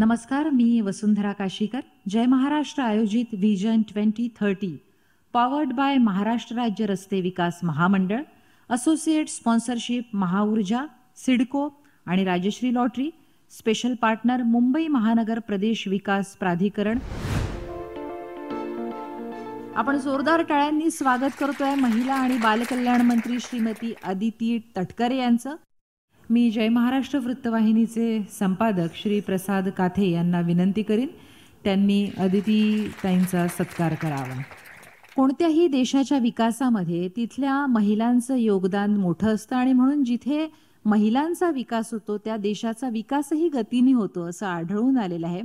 नमस्कार मी वसुंधरा काशीकर जय महाराष्ट्र आयोजित vision twenty thirty powered by Maharashtra Rajya Raste Vikas Mahamandal associate sponsorship Mahaurja CIDCO आणि Rajshree lottery special partner Mumbai Mahanagar Pradesh विकास प्राधिकरण आपण जोरदार टाळ्यांनी स्वागत करतोय महिला आणि बालकल्याण मंत्री श्रीमती अदिती तटकरे यांचं मी जय महाराष्ट्र वृत्तवाहिनीचे संपादक श्री प्रसाद काथे यांना विनंती करीन त्यांनी अदिती ताईंचा सत्कार करावा कोणत्याही देशाच्या विकासामध्ये तिथल्या महिलांचं योगदान मोठं असतं आणि म्हणून जिथे महिलांचा विकास होतो त्या देशाचा विकासही गतीने होतो असं आढळून आलेलं आहे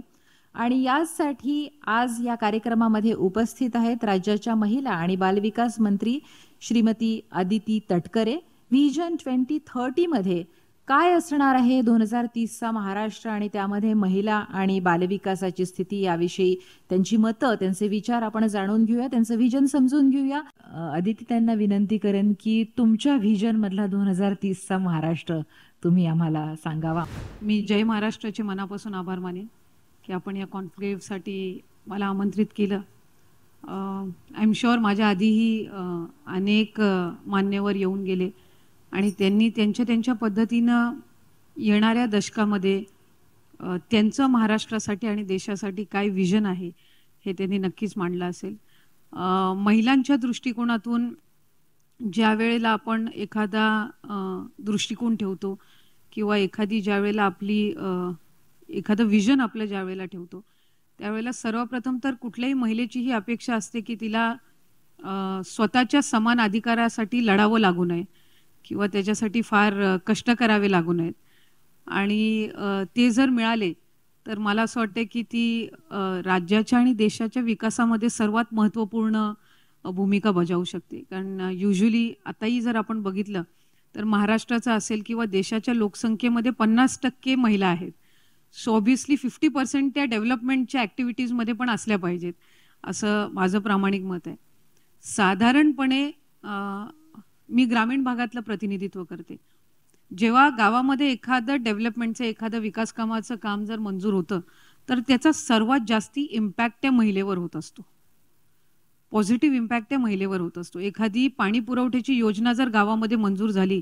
आणि यासाठी आज या कार्यक्रमामध्ये उपस्थित आहेत राज्याच्या महिला आणि बालविकास मंत्री श्रीमती आदिती तटकरे व्हिजन ट्वेंटी थर्टीमध्ये काय असणार आहे दोन हजार तीसचा महाराष्ट्र आणि त्यामध्ये महिला आणि बालविकासाची स्थिती याविषयी त्यांची मतं त्यांचे विचार आपण जाणून घेऊया त्यांचं व्हिजन समजून घेऊया आदिती त्यांना विनंती करेन की तुमच्या व्हिजन मधला दोन हजार तीसचा महाराष्ट्र तुम्ही आम्हाला सांगावा मी जय महाराष्ट्राचे मनापासून आभार मानेन की आपण या कॉन्क्लेव्हसाठी मला आमंत्रित केलं आय एम शुअर माझ्या आधीही अनेक मान्यवर येऊन गेले आणि त्यांनी त्यांच्या त्यांच्या पद्धतीनं येणाऱ्या दशकामध्ये त्यांचं महाराष्ट्रासाठी आणि देशासाठी काय विजन आहे हे त्यांनी नक्कीच मांडलं असेल महिलांच्या दृष्टिकोनातून ज्या वेळेला आपण एखादा दृष्टिकोन ठेवतो किंवा एखादी ज्या वेळेला आपली एखादं विजन आपलं ज्या वेळेला ठेवतो त्यावेळेला सर्वप्रथम तर कुठल्याही महिलेची ही अपेक्षा असते की तिला स्वतःच्या समान अधिकारासाठी लढावं लागू नये किंवा त्याच्यासाठी फार कष्ट करावे लागू नयेत आणि ते जर मिळाले तर मला असं वाटतं की ती राज्याच्या आणि देशाच्या विकासामध्ये सर्वात महत्त्वपूर्ण भूमिका बजावू शकते कारण युजली आताही जर आपण बघितलं तर महाराष्ट्राचं असेल किंवा देशाच्या लोकसंख्येमध्ये पन्नास टक्के महिला आहेत सो ऑबियसली फिफ्टी पर्सेंट त्या डेव्हलपमेंटच्या ॲक्टिव्हिटीजमध्ये पण असल्या पाहिजेत असं माझं प्रामाणिक मत आहे साधारणपणे मी ग्रामीण भागातलं प्रतिनिधित्व करते जेव्हा गावामध्ये एखादं डेव्हलपमेंटचं एखादं विकास कामाचं काम जर मंजूर होतं तर त्याचा सर्वात जास्ती इम्पॅक्ट त्या महिलेवर होत असतो पॉझिटिव्ह इम्पॅक्ट त्या महिलेवर होत असतो एखादी पाणी पुरवठ्याची योजना जर गावामध्ये मंजूर झाली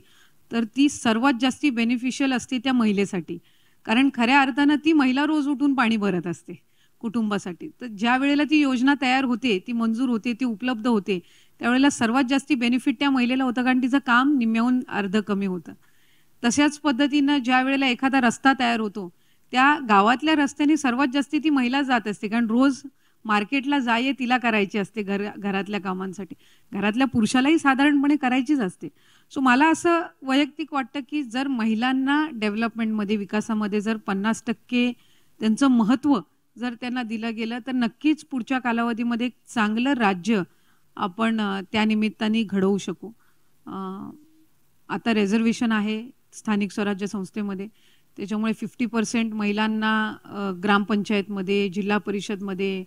तर ती सर्वात जास्ती बेनिफिशियल असते त्या महिलेसाठी कारण खऱ्या अर्थानं ती महिला रोज उठून पाणी भरत असते कुटुंबासाठी तर ज्या वेळेला ती योजना तयार होते ती मंजूर होते ती उपलब्ध होते त्यावेळेला सर्वात जास्ती बेनिफिट त्या महिलेला होतं कारण तिचं काम निम्म्याहून अर्ध कमी होतं तशाच पद्धतीनं ज्या वेळेला एखादा रस्ता तयार होतो त्या गावातल्या रस्त्याने सर्वात जास्ती ती महिला जात असते कारण रोज मार्केटला जाये तिला करायची असते घर घरातल्या कामांसाठी घरातल्या पुरुषालाही साधारणपणे करायचीच असते सो मला असं वैयक्तिक वाटतं की जर महिलांना डेव्हलपमेंटमध्ये विकासामध्ये जर पन्नास टक्के त्यांचं महत्त्व जर त्यांना दिलं गेलं तर नक्कीच पुढच्या कालावधीमध्ये एक चांगलं राज्य आपण त्यानिमित्ताने घडवू शकू आता रेझर्वेशन आहे स्थानिक स्वराज्य संस्थेमध्ये त्याच्यामुळे फिफ्टी पर्सेंट महिलांना ग्रामपंचायतमध्ये जिल्हा परिषदमध्ये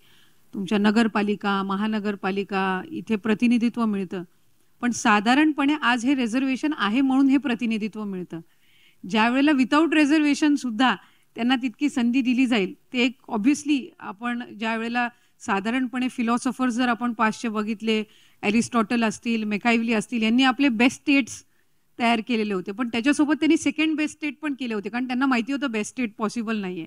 तुमच्या नगरपालिका महानगरपालिका इथे प्रतिनिधित्व मिळतं पण साधारणपणे आज हे रेझर्वेशन आहे म्हणून हे प्रतिनिधित्व मिळतं ज्यावेळेला विदाऊट रेझर्वेशनसुद्धा त्यांना तितकी संधी दिली जाईल ते एक ऑब्व्हियसली आपण ज्या वेळेला साधारणपणे फिलॉसॉफर्स जर आपण पाचशे बघितले ॲरिस्टॉटल असतील मेकायवली असतील यांनी आपले बेस्ट स्टेट्स तयार केलेले होते पण त्याच्यासोबत त्यांनी सेकंड बेस्ट स्टेट पण केले होते कारण त्यांना माहिती होतं बेस्ट स्टेट पॉसिबल नाही आहे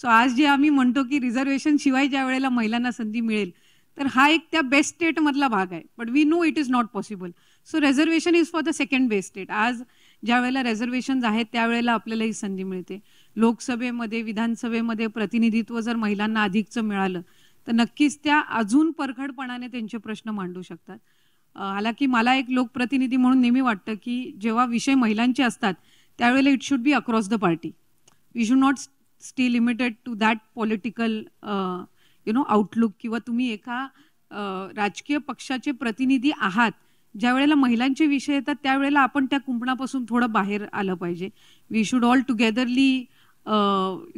सो आज जे आम्ही म्हणतो की रिझर्वेशन शिवाय ज्या वेळेला महिलांना संधी मिळेल तर हा एक त्या बेस्ट स्टेटमधला भाग आहे but we know it is not possible so reservation is for the second best state आज ज्या वेळेला रेझर्वेशन्स आहेत त्यावेळेला आपल्याला ही संधी मिळते लोकसभेमध्ये विधानसभेमध्ये प्रतिनिधित्व जर महिलांना अधिकचं मिळालं तर नक्कीच त्या अजून परखडपणाने त्यांचे प्रश्न मांडू शकतात हालाकी मला एक लोकप्रतिनिधी म्हणून नेहमी वाटतं की जेव्हा विषय महिलांचे असतात त्यावेळेला it should be across the party we should not stay limited to that political you know outlook किंवा तुम्ही एका राजकीय पक्षाचे प्रतिनिधी आहात ज्या वेळेला महिलांचे विषय येतात त्यावेळेला आपण त्या कुंपणापासून थोडं बाहेर आलं पाहिजे we should all togetherly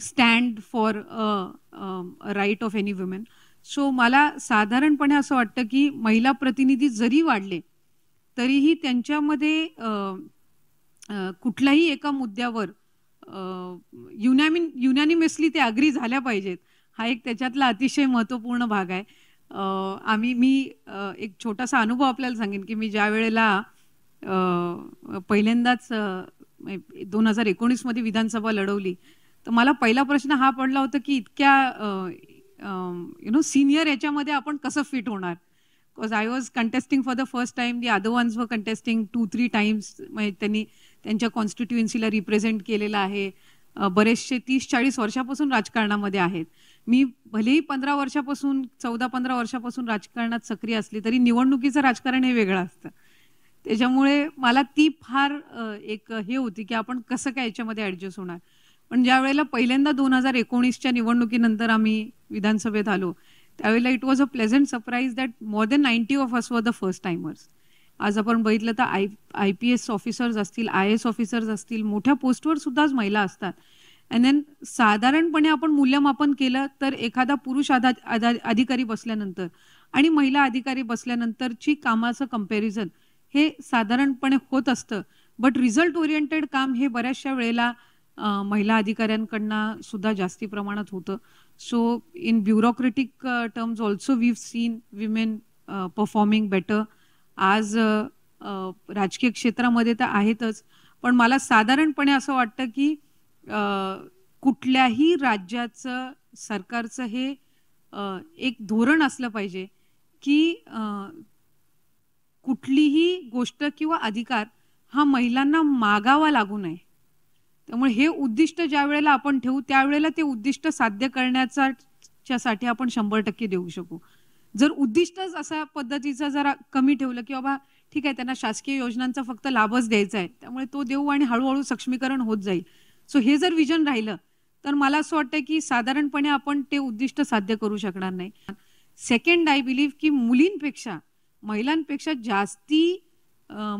stand for right of any women so मला साधारणपणे असं वाटतं की महिला प्रतिनिधी जरी वाढले तरीही त्यांच्यामध्ये कुठल्याही एका मुद्द्यावर युनॅमिन युनॅनिमसली ते अग्री झाल्या पाहिजेत हा एक त्याच्यातला अतिशय महत्त्वपूर्ण भाग आहे आम्ही मी एक छोटासा अनुभव आपल्याला सांगेन की मी ज्या वेळेला पहिल्यांदाच दोन हजार एकोणीसमध्ये विधानसभा लढवली तर मला पहिला प्रश्न हा पडला होता की इतक्या यु नो सिनियर याच्यामध्ये आपण कसं फिट होणार because I was contesting for the first time the other ones वर कंटेस्टिंग टू थ्री टाइम्स त्यांनी त्यांच्या कॉन्स्टिट्युएन्सीला रिप्रेझेंट केलेलं आहे बरेचसे तीस चाळीस वर्षापासून राजकारणामध्ये आहेत मी भलेही पंधरा वर्षापासून चौदा पंधरा वर्षापासून राजकारणात सक्रिय असली तरी निवडणुकीचं राजकारण हे वेगळं असतं त्याच्यामुळे मला ती फार एक हे होती की आपण कसं काय याच्यामध्ये ॲडजस्ट होणार पण ज्या वेळेला पहिल्यांदा दोन हजार एकोणीसच्या निवडणुकीनंतर आम्ही विधानसभेत आलो त्यावेळेला it was a pleasant surprise that more than ninety of us were the first timers आज आपण बघितलं तर I I P S officers असतील आय एस ऑफिसर्स असतील मोठ्या पोस्टवर सुद्धाच महिला असतात अँड देन साधारणपणे आपण मूल्यमापन केलं तर एखादा पुरुष आधा अधिकारी बसल्यानंतर आणि महिला अधिकारी बसल्यानंतरची कामाचं कम्पॅरिझन हे साधारणपणे होत असतं बट रिझल्ट ओरिएंटेड काम हे बऱ्याचशा वेळेला महिला अधिकाऱ्यांकडनं सुद्धा जास्ती प्रमाणात होतं so in bureaucratic terms also we've seen women performing better आज राजकीय क्षेत्रामध्ये तर आहेतच पण मला साधारणपणे असं वाटतं की कुठल्याही राज्याचं सरकारचं हे एक धोरण असलं पाहिजे की कुठलीही गोष्ट किंवा अधिकार हा महिलांना मागावा लागू नये त्यामुळे हे उद्दिष्ट ज्या वेळेला आपण ठेवू त्यावेळेला ते उद्दिष्ट साध्य करण्याच्यासाठी आपण शंभर टक्के देऊ शकू जर उद्दिष्टच असा पद्धतीचा जरा कमी ठेवलं की बाबा ठीक आहे त्यांना शासकीय योजनांचा फक्त लाभच द्यायचा आहे त्यामुळे तो देऊ आणि हळूहळू सक्षमीकरण होत जाईल सो हे जर विजन राहिलं तर मला असं वाटतं की साधारणपणे आपण ते उद्दिष्ट साध्य करू शकणार नाही सेकंड आय बिलीव्ह की मुलींपेक्षा महिलांपेक्षा जास्ती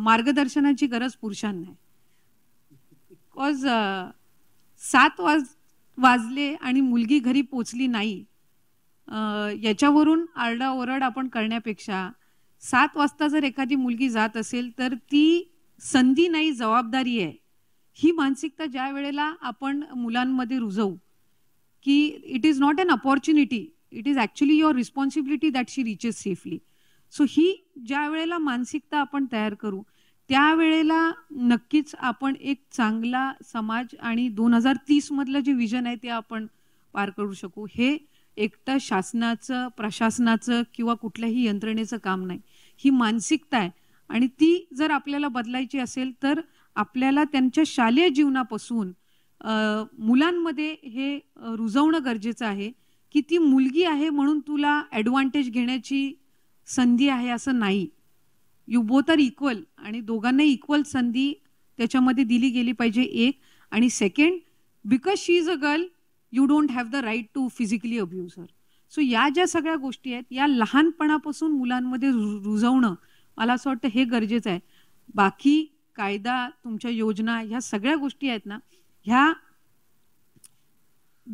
मार्गदर्शनाची गरज पुरुषांना आहे बिकॉज सात वाज वाजले आणि मुलगी घरी पोचली नाही याच्यावरून आरडाओरड आपण करण्यापेक्षा सात वाजता जर एखादी मुलगी जात असेल तर ती संधी नाही जबाबदारी आहे ही मानसिकता ज्या वेळेला आपण मुलांमध्ये रुजवू की it is not an opportunity it is actually your responsibility that she reaches safely so ही ज्या वेळेला मानसिकता आपण तयार करू त्यावेळेला नक्कीच आपण एक चांगला समाज आणि दोन हजार तीस मधलं जे विजन आहे ते आपण पार करू शकू हे एकटं शासनाचं प्रशासनाचं किंवा कुठल्याही यंत्रणेचं काम नाही ही मानसिकता आहे आणि ती जर आपल्याला बदलायची असेल तर आपल्याला त्यांच्या शालेय जीवनापासून मुलांमध्ये हे रुजवणं गरजेचं आहे की ती मुलगी आहे म्हणून तुला ॲडव्हान्टेज घेण्याची संधी आहे असं नाही यू बोथ आर इक्वल आणि दोघांना इक्वल संधी त्याच्यामध्ये दिली गेली पाहिजे एक आणि second because she is a girl you don't have the right to physically abuse her so या ज्या सगळ्या गोष्टी आहेत या लहानपणापासून मुलांमध्ये रुजवणं मला असं वाटतं हे गरजेचं आहे बाकी कायदा तुमच्या योजना ह्या सगळ्या गोष्टी आहेत ना ह्या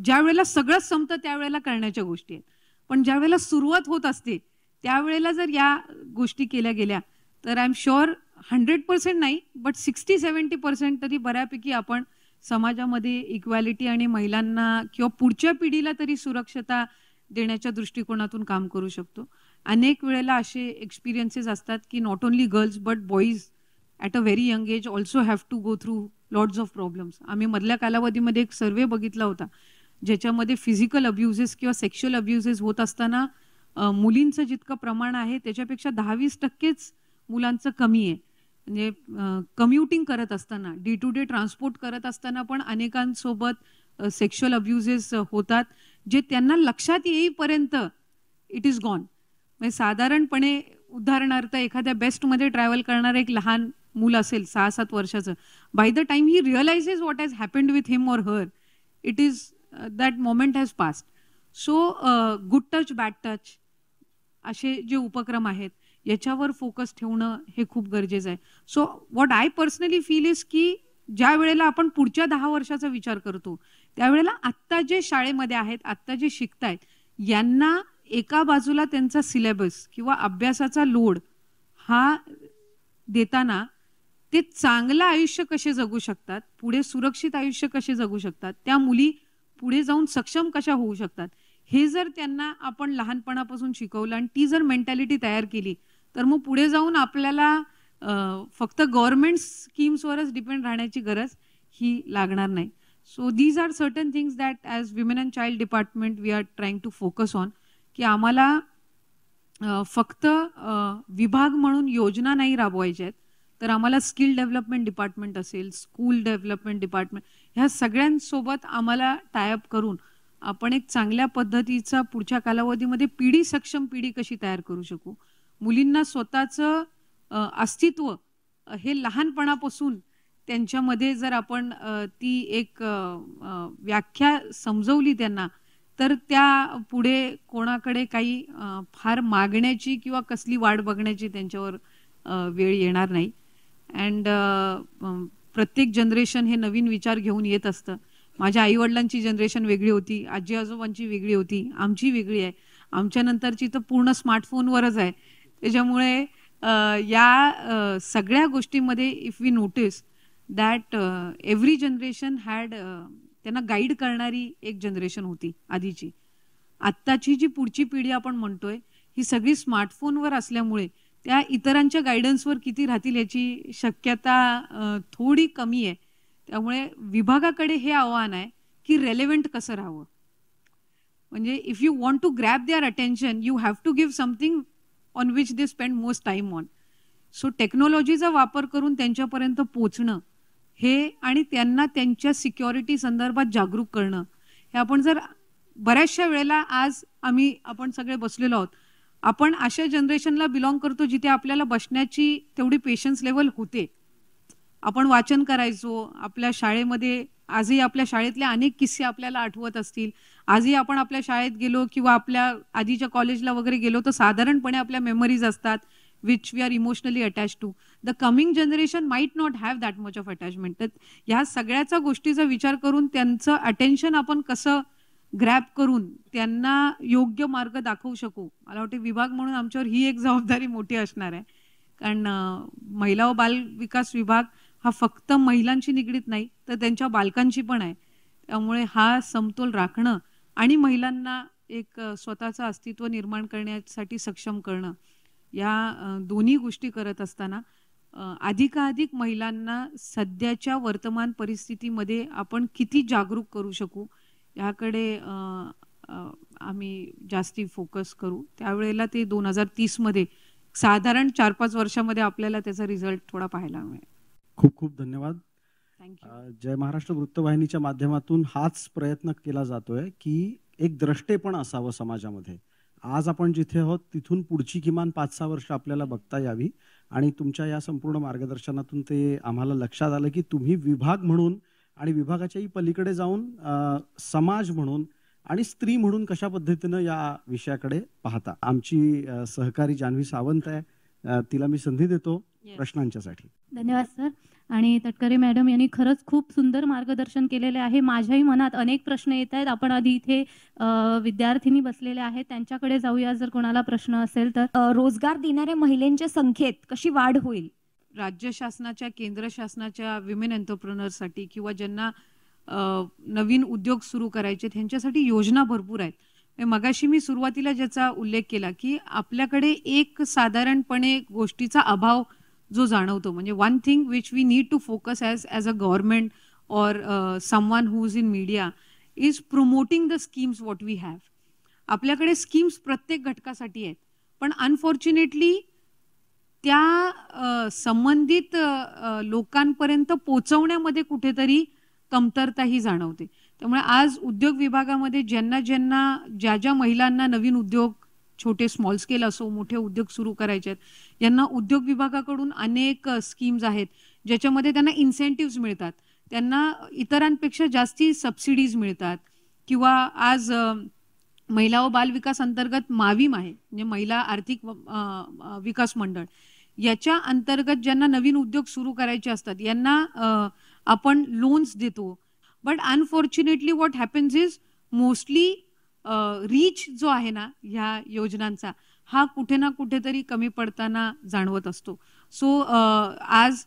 ज्या वेळेला सगळंच संपतं त्यावेळेला करण्याच्या गोष्टी आहेत पण ज्या वेळेला सुरुवात होत असते त्यावेळेला जर या गोष्टी केल्या गेल्या तर I am sure hundred percent नाही बट सिक्स्टी सेवन्टी पर्सेंट तरी बऱ्यापैकी आपण समाजामध्ये इक्वॅलिटी आणि महिलांना किंवा पुढच्या पिढीला तरी सुरक्षता देण्याच्या दृष्टिकोनातून काम करू शकतो अनेक वेळेला असे एक्सपिरियन्सेस असतात की not only girls but boys at a very young age also have to go through lots of problems आम्ही मधल्या कालावधीमध्ये एक सर्वे बघितला होता ज्याच्यामध्ये फिजिकल अब्युजेस किंवा सेक्शुअल अब्युजेस होत असताना मुलींचं जितकं प्रमाण आहे त्याच्यापेक्षा दहावीस टक्केच मुलांचं कमी आहे म्हणजे कम्युटिंग करत असताना डे टू डे ट्रान्सपोर्ट करत असताना पण अनेकांसोबत सेक्शुअल अब्युजेस होतात जे त्यांना लक्षात येईपर्यंत इट इज गॉन म्हणजे साधारणपणे उदाहरणार्थ एखाद्या बेस्टमध्ये ट्रॅव्हल करणारं एक लहान मूल असेल सहा सात वर्षाचं by the time he realises what has happened with him or her it is that moment has past so good touch bad touch असे जे उपक्रम आहेत याच्यावर फोकस ठेवणं हे खूप गरजेचं आहे so what I personally feel is की ज्या वेळेला आपण पुढच्या दहा वर्षाचा विचार करतो त्यावेळेला आत्ता जे शाळेमध्ये आहेत आत्ता जे शिकतायत यांना एका बाजूला त्यांचा सिलेबस किंवा अभ्यासाचा लोड हा देताना ते चांगलं आयुष्य कसे जगू शकतात पुढे सुरक्षित आयुष्य कसे जगू शकतात त्या मुली पुढे जाऊन सक्षम कशा होऊ शकतात हे जर त्यांना आपण लहानपणापासून शिकवलं आणि ती जर मेंटॅलिटी तयार केली तर मग पुढे जाऊन आपल्याला फक्त गव्हर्नमेंट स्कीम्सवरच डिपेंड राहण्याची गरज ही लागणार नाही so these are certain things that as women and child department we are trying to focus on की आम्हाला फक्त विभाग म्हणून योजना नाही राबवायच्या आहेत तर आम्हाला स्किल डेव्हलपमेंट डिपार्टमेंट असेल स्कूल डेव्हलपमेंट डिपार्टमेंट ह्या सगळ्यांसोबत आम्हाला टायअप करून आपण एक चांगल्या पद्धतीचा पुढच्या कालावधीमध्ये पिढी सक्षम पिढी कशी तयार करू शकू मुलींना स्वतःचं अस्तित्व हे लहानपणापासून त्यांच्यामध्ये जर आपण ती एक व्याख्या समजवली त्यांना तर त्या पुढे कोणाकडे काही फार मागण्याची किंवा कसली वाट बघण्याची त्यांच्यावर वेळ येणार नाही अँड प्रत्येक जनरेशन हे नवीन विचार घेऊन येत असतं माझ्या आईवडिलांची जनरेशन वेगळी होती आजी आजोबांची वेगळी होती आमची वेगळी आहे आमच्यानंतरची तर पूर्ण स्मार्टफोनवरच आहे त्याच्यामुळे या सगळ्या गोष्टीमध्ये if we notice that every generation had त्यांना गाईड करणारी एक जनरेशन होती आधीची आत्ताची जी पुढची पिढी आपण म्हणतोय ही सगळी स्मार्टफोनवर असल्यामुळे त्या इतरांच्या गायडन्सवर किती राहतील याची शक्यता थोडी कमी आहे त्यामुळे विभागाकडे हे आव्हान आहे की रेलेवंट कसं राहावं म्हणजे if you want to grab their attention you have to give something on which they spend most time on so टेक्नॉलॉजीचा वापर करून त्यांच्यापर्यंत पोचणं हे आणि त्यांना त्यांच्या सिक्युरिटी संदर्भात जागरूक करणं हे आपण जर बऱ्याचशा वेळेला आज आम्ही आपण सगळे बसलेलो आहोत आपण अशा जनरेशनला बिलॉंग करतो जिथे आपल्याला बसण्याची तेवढी पेशन्स लेवल होते आपण वाचन करायचो आपल्या शाळेमध्ये आजही आपल्या शाळेतले अनेक किस्से आपल्याला आठवत असतील आजही आपण आपल्या शाळेत गेलो किंवा आपल्या आधीच्या कॉलेजला वगैरे गेलो तर साधारणपणे आपल्या मेमरीज असतात which we are emotionally attach to the coming generation might not have that much of attachment तर ह्या सगळ्याचा गोष्टीचा विचार करून त्यांचं अटेन्शन आपण कसं ग्रॅप करून त्यांना योग्य मार्ग दाखवू शकू मला वाटते विभाग म्हणून आमच्यावर ही एक जबाबदारी मोठी असणार आहे कारण महिला व बाल विकास विभाग हा फक्त महिलांशी निगडीत नाही तर त्यांच्या बालकांशी पण आहे त्यामुळे हा समतोल राखणं आणि महिलांना एक स्वतःचं अस्तित्व निर्माण करण्यासाठी सक्षम करणं या दोन्ही गोष्टी करत असताना अधिकाधिक महिलांना सध्याच्या वर्तमान परिस्थितीमध्ये आपण किती जागरूक करू शकू याकडे आम्ही जास्ती फोकस करू त्यावेळेला ते दोन हजार तीसमध्ये साधारण चार पाच वर्षामध्ये आपल्याला त्याचा रिझल्ट थोडा पाहायला मिळेल खूप खूप धन्यवाद जय महाराष्ट्र वृत्तवाहिनीच्या माध्यमातून हाच प्रयत्न केला जातोय की एक पण असावं समाजामध्ये आज आपण जिथे आहोत तिथून पुढची किमान पाच सहा वर्ष आपल्याला बघता यावी आणि तुमच्या या संपूर्ण मार्गदर्शनातून ते आम्हाला लक्षात आलं की तुम्ही विभाग म्हणून आणि विभागाच्याही पलीकडे जाऊन समाज म्हणून आणि स्त्री म्हणून कशा पद्धतीनं या विषयाकडे पाहता आमची सहकारी जान्हवी सावंत आहे तिला मी संधी देतो साठी धन्यवाद सर आणि तटकरे मॅडम यांनी खरंच खूप सुंदर मार्गदर्शन केलेले आहे माझ्याही मनात अनेक प्रश्न येत आहेत आपण आधी इथे विद्यार्थिनी बसलेले आहेत त्यांच्याकडे जाऊया जर कोणाला प्रश्न असेल तर रोजगार देणाऱ्या महिलांच्या संख्येत कशी वाढ होईल राज्य शासनाच्या केंद्र शासनाच्या विमेन एंटरप्रनरसाठी किंवा ज्यांना नवीन उद्योग सुरू करायचे त्यांच्यासाठी योजना भरपूर आहेत म्हणजे मगाशी मी सुरुवातीला ज्याचा उल्लेख केला की आपल्याकडे एक साधारणपणे गोष्टीचा अभाव जो जाणवतो म्हणजे one thing which we need to focus as as a government or someone who is in media is promoting the schemes what we have आपल्याकडे स्कीम्स प्रत्येक घटकासाठी आहेत पण अनफॉर्च्युनेटली त्या uh, संबंधित uh, uh, लोकांपर्यंत पोचवण्यामध्ये कुठेतरी कमतरता ही जाणवते त्यामुळे आज उद्योग विभागामध्ये ज्यांना ज्यांना ज्या ज्या महिलांना नवीन उद्योग छोटे स्मॉल स्केल असो मोठे उद्योग सुरू करायचे आहेत यांना उद्योग विभागाकडून अनेक स्कीम्स आहेत ज्याच्यामध्ये त्यांना इन्सेंटिव्ह मिळतात त्यांना इतरांपेक्षा जास्ती सबसिडीज मिळतात किंवा आज महिला व बाल विकास अंतर्गत माविम आहे म्हणजे महिला आर्थिक विकास मंडळ याच्या अंतर्गत ज्यांना नवीन उद्योग सुरू करायचे असतात यांना आपण लोन्स देतो but unfortunately what happens is mostly reach जो आहे ना ह्या योजनांचा हा कुठे ना कुठेतरी कमी पडताना जाणवत असतो सो आज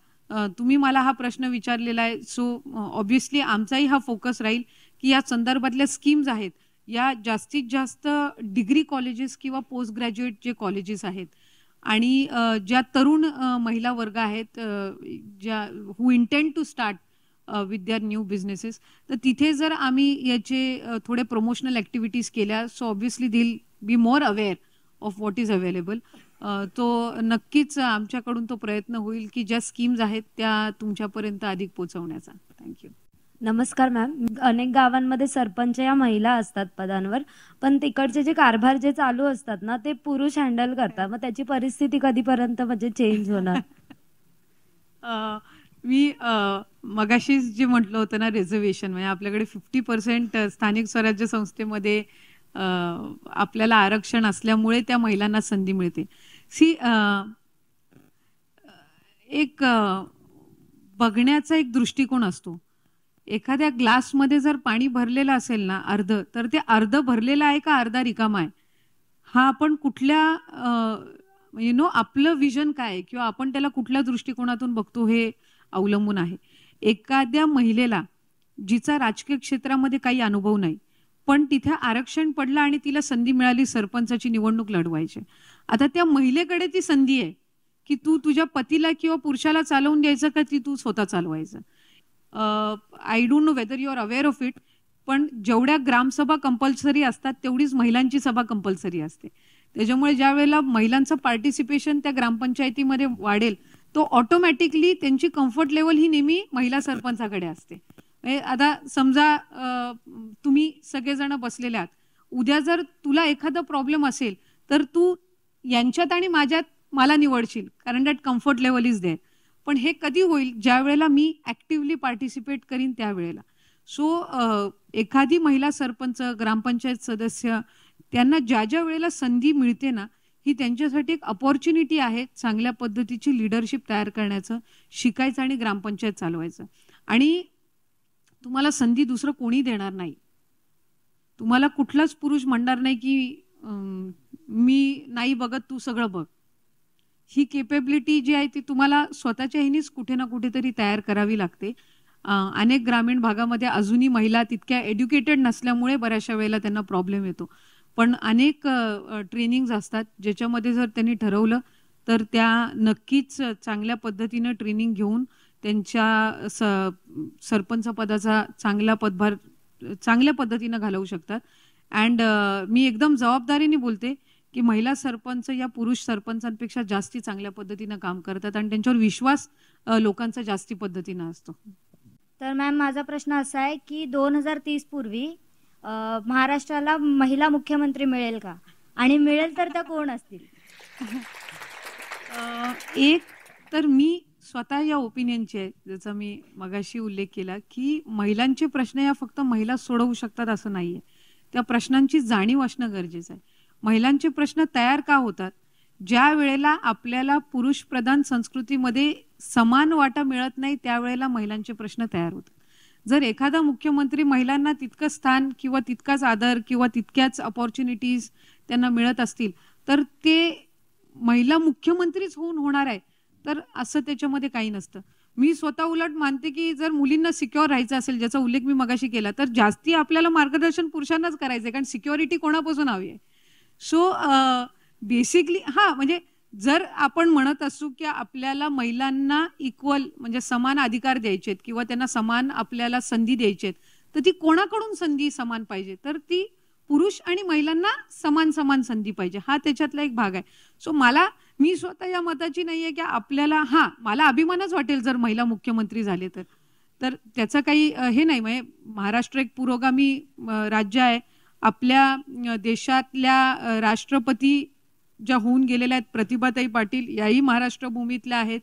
तुम्ही मला हा प्रश्न विचारलेला आहे सो ऑब्विसली आमचाही हा फोकस राहील की या संदर्भातल्या स्कीम्स आहेत या जास्तीत जास्त डिग्री कॉलेजेस किंवा पोस्ट ग्रॅज्युएट जे कॉलेजेस आहेत आणि ज्या तरुण महिला वर्ग आहेत ज्या who intend to start with new businesses तर तिथे जर आम्ही याचे थोडे प्रमोशनल ऍक्टिव्हिटीज केल्या so obviously they'll be more aware of what is available तो नक्कीच आमच्याकडून तो प्रयत्न होईल की ज्या स्कीम्स आहेत त्या तुमच्यापर्यंत अधिक पोहोचवण्याचा थँक्यू नमस्कार मॅम अनेक गावांमध्ये सरपंच या महिला असतात पदांवर पण तिकडचे जे कारभार जे चालू असतात ना ते पुरुष हँडल करतात मग त्याची परिस्थिती कधीपर्यंत म्हणजे चेंज होणार मी मगाशीच जे म्हटलं होतं ना रिझर्वेशन म्हणजे आपल्याकडे फिफ्टी पर्सेंट स्थानिक स्वराज्य संस्थेमध्ये आपल्याला आरक्षण असल्यामुळे त्या महिलांना संधी मिळते सी एक बघण्याचा एक दृष्टिकोन असतो एखाद्या ग्लासमध्ये जर पाणी भरलेलं असेल ना अर्ध तर ते अर्ध भरलेलं आहे का अर्धा रिकामा आहे हा आपण कुठल्या यु नो आपलं विजन काय किंवा आपण त्याला कुठल्या दृष्टिकोनातून बघतो हे अवलंबून आहे एखाद्या महिलेला जिचा राजकीय क्षेत्रामध्ये काही अनुभव नाही पण तिथे आरक्षण पडलं आणि तिला संधी मिळाली सरपंचाची निवडणूक लढवायची आता त्या महिलेकडे ती संधी आहे की तू तुझ्या पतीला किंवा पुरुषाला चालवून द्यायचं का ती तू स्वतः चालवायचं I don't know whether you are aware of it पण जेवढ्या ग्रामसभा कंपल्सरी असतात तेवढीच महिलांची सभा कंपल्सरी असते त्याच्यामुळे ज्या वेळेला महिलांचं पार्टिसिपेशन त्या ग्रामपंचायतीमध्ये वाढेल तो ऑटोमॅटिकली त्यांची कम्फर्ट लेवल ही नेहमी महिला सरपंचाकडे असते आता समजा तुम्ही सगळेजण बसलेले आहात उद्या जर तुला एखादा प्रॉब्लेम असेल तर तू यांच्यात आणि माझ्यात मला निवडशील कारण that comfort level is there पण हे कधी होईल ज्या वेळेला मी ऍक्टिव्हली पार्टिसिपेट करीन त्यावेळेला सो एखादी महिला सरपंच ग्रामपंचायत सदस्य त्यांना ज्या ज्या वेळेला संधी मिळते ना ही त्यांच्यासाठी एक अपॉर्च्युनिटी आहे चांगल्या पद्धतीची लिडरशिप तयार करण्याचं शिकायचं आणि ग्रामपंचायत चालवायचं आणि तुम्हाला संधी दुसरं कोणी देणार नाही तुम्हाला कुठलाच पुरुष म्हणणार नाही की मी नाही बघत तू सगळं बघ ही केपेबिलिटी जी आहे ती तुम्हाला स्वतःच्या हिनीच कुठे ना कुठेतरी तयार करावी लागते अनेक ग्रामीण भागामध्ये अजूनही महिला तितक्या एज्युकेटेड नसल्यामुळे बऱ्याचशा वेळेला त्यांना प्रॉब्लेम येतो पण अनेक ट्रेनिंग असतात ज्याच्यामध्ये जर त्यांनी ठरवलं तर त्या नक्कीच चांगल्या पद्धतीनं ट्रेनिंग घेऊन त्यांच्या स सरपंच पदाचा चांगला पदभार चांगल्या पद्धतीनं घालवू शकतात अँड मी एकदम जबाबदारीने बोलते की महिला सरपंच या पुरुष सरपंचांपेक्षा जास्ती चांगल्या पद्धतीनं काम करतात आणि त्यांच्यावर विश्वास लोकांचा जास्ती पद्धतीनं असतो तर मॅम माझा प्रश्न असा आहे की दोन हजार तीस पूर्वी महाराष्ट्राला महिला मुख्यमंत्री मिळेल का आणि मिळेल तर त्या कोण असतील एक तर मी स्वतः या ओपिनियनची आहे ज्याचा मी मगाशी उल्लेख केला की महिलांचे प्रश्न या फक्त महिला सोडवू शकतात असं नाहीये त्या प्रश्नांची जाणीव असणं गरजेचं आहे महिलांचे प्रश्न तयार का होतात ज्या वेळेला आपल्याला पुरुष प्रधान संस्कृतीमध्ये समान वाटा मिळत नाही त्यावेळेला महिलांचे प्रश्न तयार होतात जर एखादा मुख्यमंत्री महिलांना तितकं स्थान किंवा तितकाच आदर किंवा तितक्याच अपॉर्च्युनिटीज त्यांना मिळत असतील तर ते महिला मुख्यमंत्रीच होऊन होणार आहे तर असं त्याच्यामध्ये काही नसतं मी स्वतः उलट मानते की जर मुलींना सिक्युअर राहायचं असेल ज्याचा उल्लेख मी मगाशी केला तर जास्ती आपल्याला मार्गदर्शन पुरुषांनाच करायचं आहे कारण सिक्युरिटी कोणापासून हवी आहे सो बेसिकली हां म्हणजे जर आपण म्हणत असू की आपल्याला महिलांना इक्वल म्हणजे समान अधिकार द्यायचेत किंवा त्यांना समान आपल्याला संधी द्यायचेत तर ती कोणाकडून संधी समान पाहिजे तर ती पुरुष आणि महिलांना समान समान संधी पाहिजे हा त्याच्यातला एक भाग आहे सो मला मी स्वतः या मताची नाही आहे की आपल्याला हा मला अभिमानच वाटेल जर महिला मुख्यमंत्री झाले तर तर त्याचं काही हे नाही म्हणजे महाराष्ट्र एक पुरोगामी राज्य आहे आपल्या देशातल्या राष्ट्रपती ज्या होऊन गेलेल्या आहेत प्रतिभाताई पाटील याही महाराष्ट्र भूमीतल्या आहेत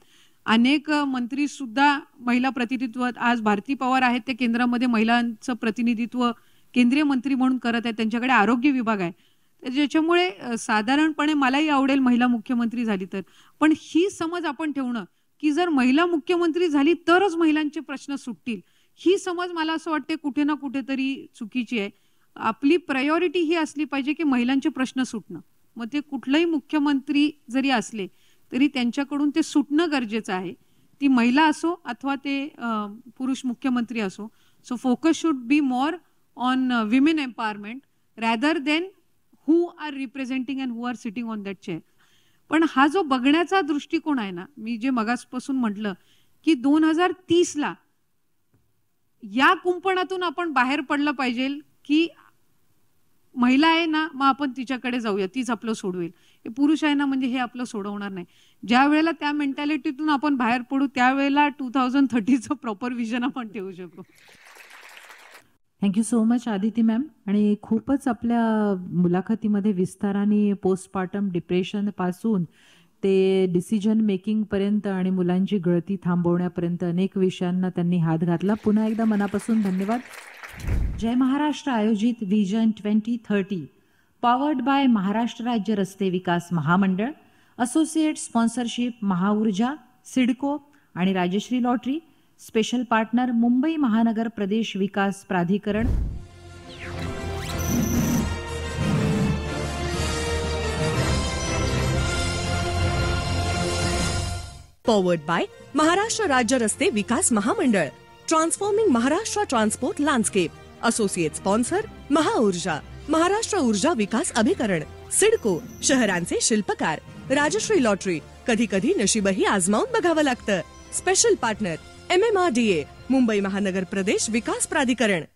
अनेक मंत्री सुद्धा महिला प्रतिनिधित्व आज भारती पवार आहेत ते केंद्रामध्ये महिलांचं प्रतिनिधित्व केंद्रीय मंत्री म्हणून करत आहेत त्यांच्याकडे आरोग्य विभाग आहे ज्याच्यामुळे साधारणपणे मलाही आवडेल महिला मुख्यमंत्री झाली तर पण ही समज आपण ठेवणं की जर महिला मुख्यमंत्री झाली तरच महिलांचे प्रश्न सुटतील ही समज मला असं वाटते कुठे ना कुठेतरी चुकीची आहे आपली प्रायोरिटी ही असली पाहिजे की महिलांचे प्रश्न सुटणं मग ते कुठलंही मुख्यमंत्री जरी असले तरी त्यांच्याकडून ते सुटणं गरजेचं आहे ती महिला असो अथवा ते पुरुष मुख्यमंत्री असो so focus should be more on women empowerment rather than who are representing and who are sitting on that chair पण हा जो बघण्याचा दृष्टिकोन आहे ना मी जे मगासपासून म्हटलं की दोन हजार तीसला या कुंपणातून आपण बाहेर पडलं पाहिजे की महिला आहे ना मग आपण तिच्याकडे जाऊया तीच आपलं सोडवेल पुरुष आहे ना म्हणजे हे आपलं सोडवणार नाही ज्या वेळेला त्या मेंटॅलिटीतून आपण बाहेर पडू त्यावेळेला टू थाउजंड थर्टीचं प्रॉपर विजन आपण ठेवू शकतो thank you so much Aditi ma'am आणि खूपच आपल्या मुलाखतीमध्ये विस्ताराने पोस्टपार्टम डिप्रेशन पासून ते डिसिजन मेकिंग पर्यंत आणि मुलांची गळती थांबवण्यापर्यंत अनेक विषयांना त्यांनी हात घातला पुन्हा एकदा मनापासून धन्यवाद जय महाराष्ट्र आयोजित vision twenty thirty powered by Maharashtra Rajya Raste Vikas Mahamandal associate sponsorship Mahaurja CIDCO आणि Rajshree lottery special partner Mumbai Mahanagar Pradesh विकास प्राधिकरण पॉवर्ड बाय महाराष्ट्र राज्य रस्ते विकास महामंडळ transforming Maharashtra transport landscape. Associate sponsor महाऊर्जा Maharashtra ऊर्जा विकास अभिकरण सिडको शहरांचे शिल्पकार राजश्री लॉटरी कधी कधी नशीबही आजमावून बघावं लागतं special partner M M R D A Mumbai Mahanagar Pradesh विकास प्राधिकरण